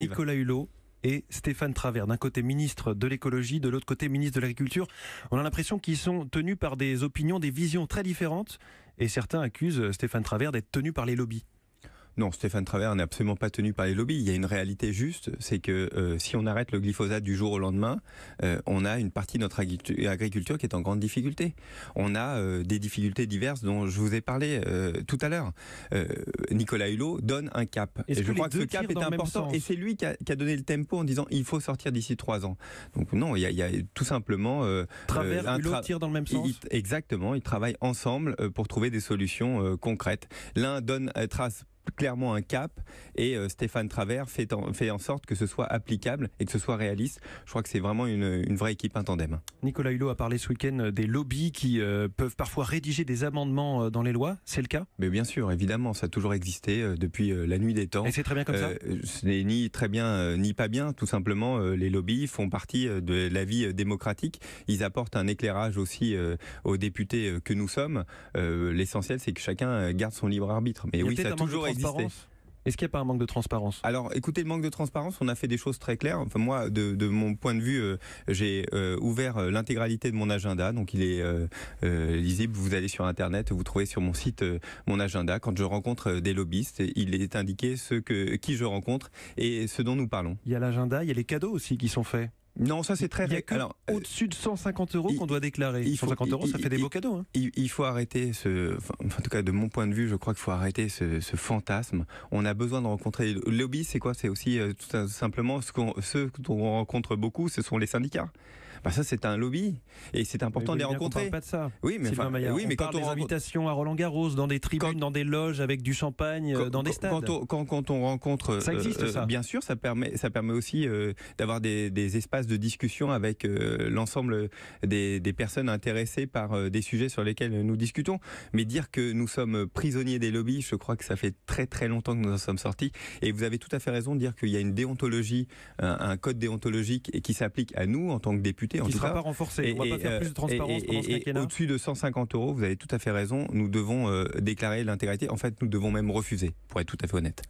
Nicolas Hulot et Stéphane Travers. D'un côté ministre de l'écologie, de l'autre côté ministre de l'agriculture. On a l'impression qu'ils sont tenus par des opinions, des visions très différentes et certains accusent Stéphane Travers d'être tenu par les lobbies. Non, Stéphane Travers n'est absolument pas tenu par les lobbies. Il y a une réalité juste, c'est que euh, si on arrête le glyphosate du jour au lendemain, euh, on a une partie de notre agriculture qui est en grande difficulté. On a euh, des difficultés diverses dont je vous ai parlé tout à l'heure. Nicolas Hulot donne un cap. Et je crois que ce cap est important. Et c'est lui qui a, donné le tempo en disant il faut sortir d'ici trois ans. Donc non, il y a, tout simplement... Travers, un Hulot dans le même sens Exactement, ils travaillent ensemble pour trouver des solutions concrètes. L'un donne trace clairement un cap et euh, Stéphane Travers fait en, fait en sorte que ce soit applicable et que ce soit réaliste. Je crois que c'est vraiment une, vraie équipe, un tandem. Nicolas Hulot a parlé ce week-end des lobbies qui euh, peuvent parfois rédiger des amendements euh, dans les lois. C'est le cas Mais Bien sûr, évidemment, ça a toujours existé depuis la nuit des temps. Et c'est très bien comme ça Ce n'est ni très bien ni pas bien, tout simplement. les lobbies font partie de la vie démocratique. Ils apportent un éclairage aussi aux députés que nous sommes. L'essentiel, c'est que chacun garde son libre arbitre. Mais oui, ça a toujours existé. Est-ce qu'il n'y a pas un manque de transparence Alors, écoutez, le manque de transparence, on a fait des choses très claires. Enfin, moi, de, mon point de vue, euh, j'ai euh, ouvert euh, l'intégralité de mon agenda, donc il est lisible. Vous allez sur Internet, vous trouvez sur mon site mon agenda. Quand je rencontre des lobbyistes, il est indiqué qui je rencontre et ce dont nous parlons. Il y a l'agenda, il y a les cadeaux aussi qui sont faits. Non, ça c'est très. Il euh, au-dessus de 150 euros qu'on doit déclarer. 150 euros, ça fait des beaux cadeaux. Hein. Il, faut arrêter ce. Enfin, en tout cas, de mon point de vue, je crois qu'il faut arrêter ce, fantasme. On a besoin de rencontrer. Le lobby, c'est quoi C'est aussi euh, tout simplement ce qu'on, ceux rencontre beaucoup, ce sont les syndicats. Bah ça, c'est un lobby et c'est important de les rencontrer. On parle pas de ça. Oui, mais, quand on quand des invitations à Roland Garros, dans des tribunes, dans des loges avec du champagne, euh, dans des stades. Quand on, quand, on rencontre, ça existe ça. Bien sûr, ça permet, ça permet aussi d'avoir des, des espaces de discussion avec euh, l'ensemble des, personnes intéressées par euh, des sujets sur lesquels nous discutons. Mais dire que nous sommes prisonniers des lobbies, je crois que ça fait très très longtemps que nous en sommes sortis. Et vous avez tout à fait raison de dire qu'il y a une déontologie, un, code déontologique et qui s'applique à nous en tant que députés. qui ne sera pas renforcé. Et, On va pas faire euh, plus de transparence et Au-dessus de 150 euros, vous avez tout à fait raison. Nous devons déclarer l'intégralité. En fait, nous devons même refuser, pour être tout à fait honnête.